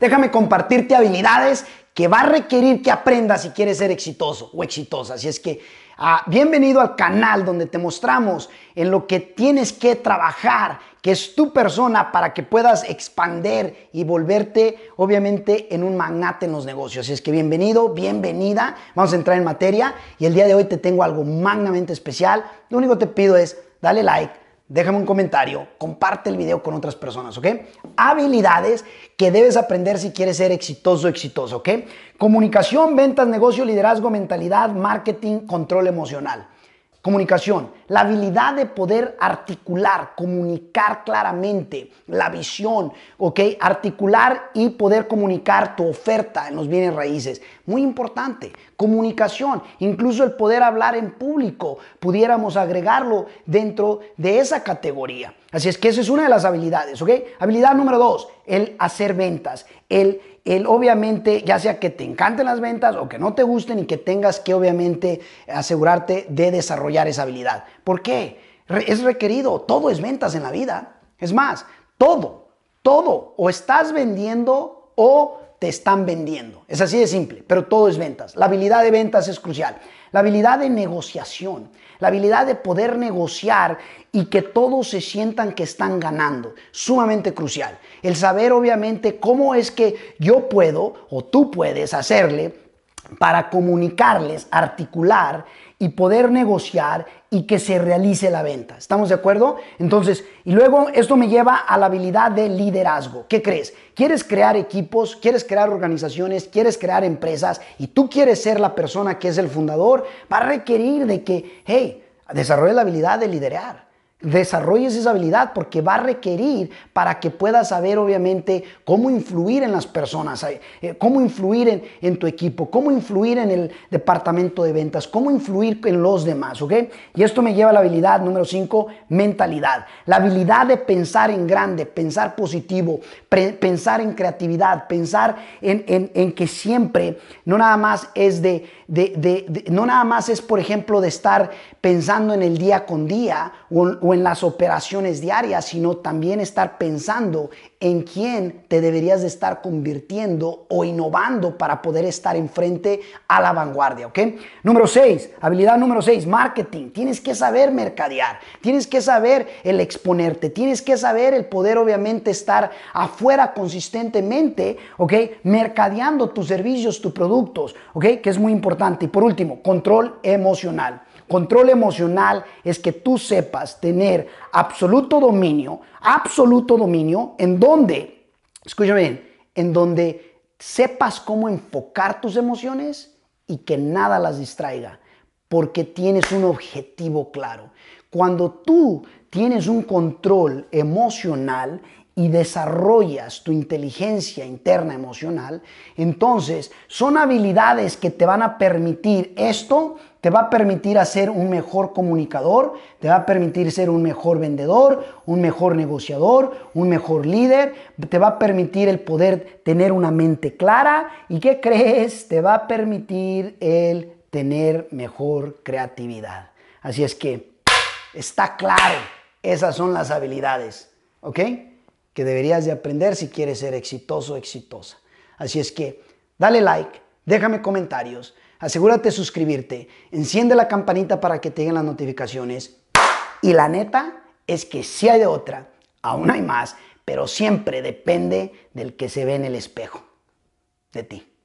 Déjame compartirte habilidades que va a requerir que aprendas si quieres ser exitoso o exitosa. Así es que ah, bienvenido al canal donde te mostramos en lo que tienes que trabajar, que es tu persona para que puedas expander y volverte obviamente en un magnate en los negocios. Así es que bienvenido, bienvenida. Vamos a entrar en materia y el día de hoy te tengo algo magnamente especial. Lo único que te pido es dale like déjame un comentario, comparte el video con otras personas, ¿ok? Habilidades que debes aprender si quieres ser exitoso, exitoso, ¿ok? Comunicación, ventas, negocio, liderazgo, mentalidad, marketing, control emocional. Comunicación, la habilidad de poder articular, comunicar claramente la visión, ¿ok? Articular y poder comunicar tu oferta en los bienes raíces. Muy importante, comunicación, incluso el poder hablar en público, pudiéramos agregarlo dentro de esa categoría. Así es que esa es una de las habilidades, ¿ok? Habilidad número dos, el hacer ventas, el obviamente, ya sea que te encanten las ventas o que no te gusten y que tengas que obviamente asegurarte de desarrollar esa habilidad. ¿Por qué? Es requerido, todo es ventas en la vida. Es más, todo, todo, o estás vendiendo o te están vendiendo. Es así de simple, pero todo es ventas. La habilidad de ventas es crucial. La habilidad de negociación, la habilidad de poder negociar y que todos se sientan que están ganando, sumamente crucial. El saber obviamente cómo es que yo puedo o tú puedes hacerle para comunicarles, articular y poder negociar y que se realice la venta. ¿Estamos de acuerdo? Entonces, y luego esto me lleva a la habilidad de liderazgo. ¿Qué crees? ¿Quieres crear equipos? ¿Quieres crear organizaciones? ¿Quieres crear empresas? Y tú quieres ser la persona que es el fundador para requerir de que, hey, desarrolle la habilidad de liderar desarrolles esa habilidad porque va a requerir para que puedas saber obviamente cómo influir en las personas, eh, eh, cómo influir en, tu equipo, cómo influir en el departamento de ventas, cómo influir en los demás, ¿ok? Y esto me lleva a la habilidad número 5, mentalidad. La habilidad de pensar en grande, pensar positivo, pensar en creatividad, pensar en, que siempre no nada más es de, no nada más es por ejemplo de estar pensando en el día con día o o en las operaciones diarias, sino también estar pensando en quién te deberías de estar convirtiendo o innovando para poder estar enfrente a la vanguardia, ¿ok? Número 6, habilidad número 6, marketing. Tienes que saber mercadear, tienes que saber el exponerte, tienes que saber el poder obviamente estar afuera consistentemente, ¿ok? Mercadeando tus servicios, tus productos, ¿ok? Que es muy importante. Y por último, control emocional. Control emocional es que tú sepas tener absoluto dominio, absoluto dominio, en donde, escúchame bien, en donde sepas cómo enfocar tus emociones y que nada las distraiga, porque tienes un objetivo claro. Cuando tú tienes un control emocional y desarrollas tu inteligencia interna emocional, entonces son habilidades que te van a permitir esto te va a permitir hacer un mejor comunicador, te va a permitir ser un mejor vendedor, un mejor negociador, un mejor líder, te va a permitir el poder tener una mente clara y ¿qué crees? Te va a permitir el tener mejor creatividad. Así es que está claro, esas son las habilidades, ¿ok? Que deberías de aprender si quieres ser exitoso, o exitosa. Así es que dale like, déjame comentarios. Asegúrate de suscribirte, enciende la campanita para que te lleguen las notificaciones. Y la neta es que si hay de otra, aún hay más, pero siempre depende del que se ve en el espejo, de ti.